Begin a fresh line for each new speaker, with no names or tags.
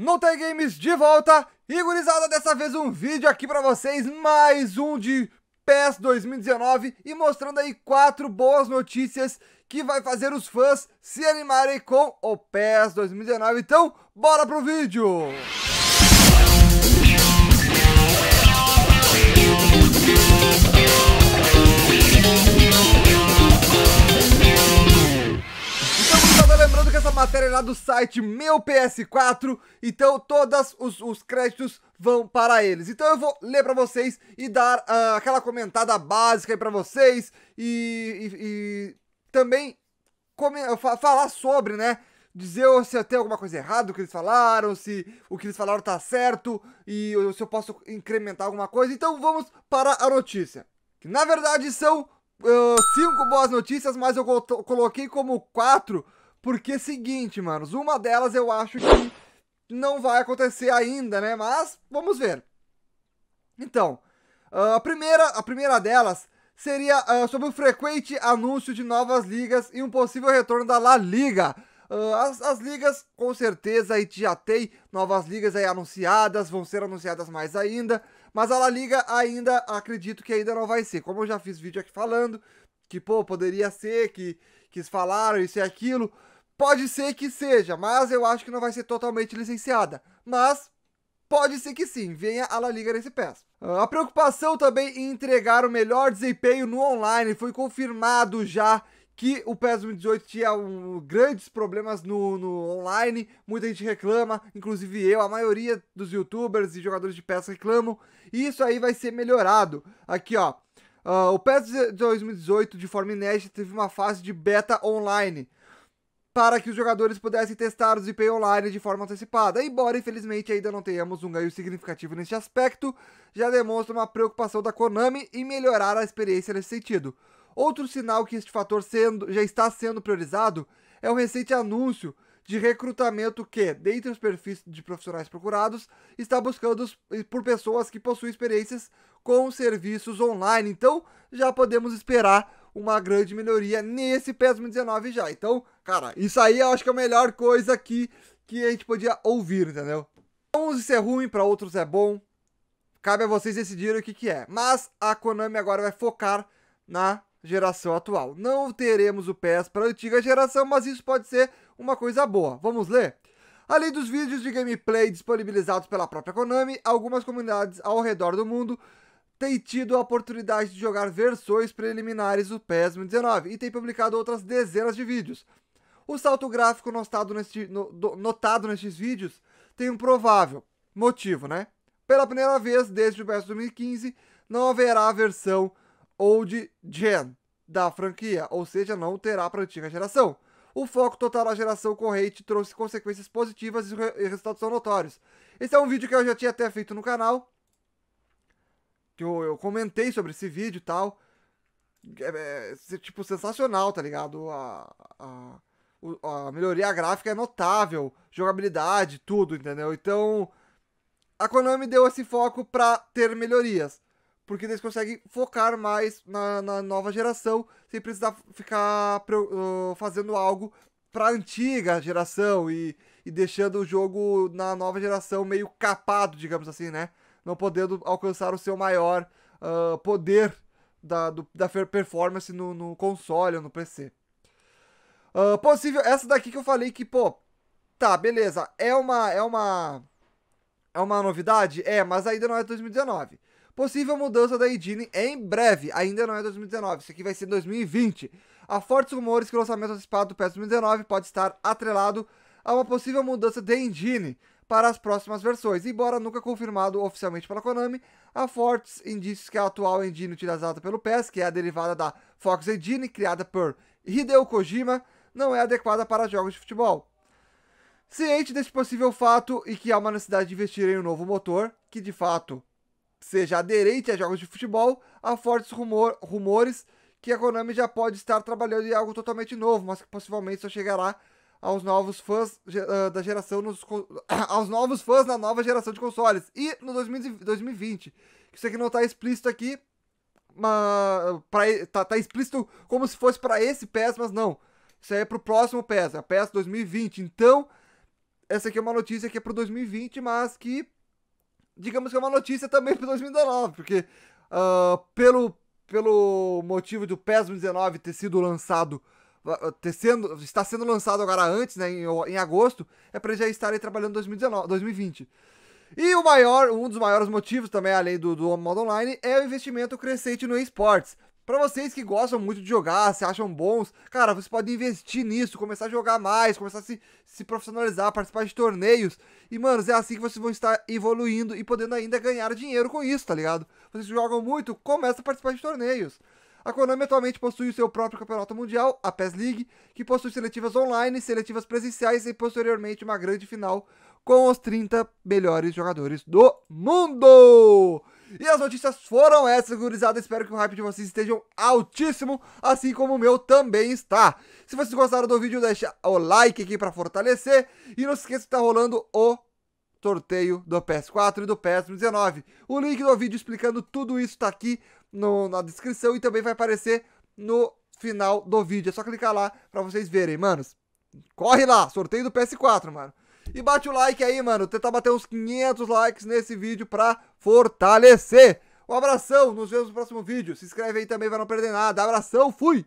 Nota Games de volta e gurizada, dessa vez um vídeo aqui para vocês, mais um de PES 2019 e mostrando aí quatro boas notícias que vai fazer os fãs se animarem com o PES 2019. Então, bora pro vídeo! Música matéria lá do site Meu PS4, então todos os, os créditos vão para eles. Então eu vou ler para vocês e dar uh, aquela comentada básica aí para vocês e, e, e também falar sobre, né? Dizer se tem alguma coisa errada que eles falaram, se o que eles falaram tá certo e se eu posso incrementar alguma coisa. Então vamos para a notícia. Que na verdade são uh, cinco boas notícias, mas eu coloquei como quatro porque é seguinte, manos, uma delas eu acho que não vai acontecer ainda, né? Mas vamos ver. Então, ah, a primeira, a primeira delas seria uh, sobre o frequente anúncio de novas ligas e um possível retorno da La Liga. Uh, as, as, ligas, com certeza, aí já tem novas ligas aí anunciadas, vão ser anunciadas mais ainda, mas a La Liga ainda, acredito que ainda não vai ser. Como eu já fiz vídeo aqui falando, que, pô, poderia ser, que que falaram isso e aquilo, Pode ser que seja, mas eu acho que não vai ser totalmente licenciada. Mas pode ser que sim, venha a La Liga nesse PES. A preocupação também em entregar o melhor desempenho no online foi confirmado já que o PES 2018 tinha um, grandes problemas no, no, online, muita gente reclama, inclusive eu, a maioria dos youtubers e jogadores de PES reclamam, e isso aí vai ser melhorado. Aqui ó, uh, o PES 2018 de forma inédita teve uma fase de beta online, para que os jogadores pudessem testar os desempenho online de forma antecipada. Embora, infelizmente, ainda não tenhamos um ganho significativo neste aspecto, já demonstra uma preocupação da Konami em melhorar a experiência nesse sentido. Outro sinal que este fator sendo, já está sendo priorizado é o recente anúncio de recrutamento que, dentre os perfis de profissionais procurados, está buscando por pessoas que possuem experiências com serviços online. Então, já podemos esperar uma grande minoria nesse PES 2019 já. Então, cara, isso aí eu acho que é a melhor coisa que, que a gente podia ouvir, entendeu? Uns isso é ruim, para outros é bom. Cabe a vocês decidirem o que, que é. Mas a Konami agora vai focar na geração atual. Não teremos o PES para a antiga geração, mas isso pode ser uma coisa boa. Vamos ler? Além dos vídeos de gameplay disponibilizados pela própria Konami, algumas comunidades ao redor do mundo tem tido a oportunidade de jogar versões preliminares do PES 2019 e tem publicado outras dezenas de vídeos. O salto gráfico notado, neste, notado nestes vídeos tem um provável motivo, né? Pela primeira vez desde o PES 2015, não haverá a versão Old Gen da franquia, ou seja, não terá para a antiga geração. O foco total na geração corrente trouxe consequências positivas e resultados são notórios. Esse é um vídeo que eu já tinha até feito no canal, que eu, eu comentei sobre esse vídeo e tal. É, é, tipo, sensacional, tá ligado? A, a, a melhoria gráfica é notável, jogabilidade, tudo, entendeu? Então, a Konami deu esse foco pra ter melhorias. Porque eles conseguem focar mais na, na nova geração, sem precisar ficar uh, fazendo algo pra antiga geração e, e deixando o jogo na nova geração meio capado, digamos assim, né? não podendo alcançar o seu maior uh, poder da, do, da performance no, no console ou no PC. Uh, ah, possível, essa daqui que eu falei que, pô, tá, beleza, é uma, é uma, é uma novidade? É, mas ainda não é 2019. Possível mudança da engine em breve, ainda não é 2019, isso aqui vai ser 2020. Há fortes rumores que o lançamento antecipado do PS 2019 pode estar atrelado a uma possível mudança de engine, para as próximas versões. Embora nunca confirmado oficialmente pela Konami, há fortes indícios que a atual engine utilizada pelo PES, que é a derivada da Fox Engine, criada por Hideo Kojima, não é adequada para jogos de futebol. Ciente desse possível fato e que há uma necessidade de investir em um novo motor, que de fato seja aderente a jogos de futebol, há fortes rumor, rumores que a Konami já pode estar trabalhando em algo totalmente novo, mas que possivelmente só chegará aos novos fãs ah, da geração nos, aos novos fãs da nova geração de consoles e no 2020 isso aqui não está explícito aqui para tá, tá explícito como se fosse para esse PES mas não isso aí é para o próximo PES a PES 2020 então essa aqui é uma notícia que é para 2020 mas que digamos que é uma notícia também para 2019 porque uh, pelo pelo motivo do PES 2019 ter sido lançado ah, sendo, está sendo lançado agora antes, né, em, em agosto, é para já estarem trabalhando em 2019, 2020. E o maior, um dos maiores motivos também, além do, do modo online, é o investimento crescente no esportes. Para vocês que gostam muito de jogar, se acham bons, cara, vocês podem investir nisso, começar a jogar mais, começar a se, se profissionalizar, participar de torneios. E, mano, é assim que vocês vão estar evoluindo e podendo ainda ganhar dinheiro com isso, tá ligado? Vocês jogam muito, começa a participar de torneios. A Konami atualmente possui o seu próprio campeonato mundial, a PES League, que possui seletivas online, seletivas presenciais e posteriormente uma grande final com os 30 melhores jogadores do mundo. E as notícias foram essas, gurizada. Espero que o hype de vocês estejam altíssimo, assim como o meu também está. Se vocês gostaram do vídeo, deixa o like aqui para fortalecer. E não se esqueça que está rolando o sorteio do PS4 e do PS19. O link do vídeo explicando tudo isso está aqui no, na descrição e também vai aparecer no final do vídeo. É só clicar lá para vocês verem, manos. Corre lá, sorteio do PS4, mano. E bate o like aí, mano. Tentar bater uns 500 likes nesse vídeo pra fortalecer. Um abração, nos vemos no próximo vídeo. Se inscreve aí também pra não perder nada. Abração, fui!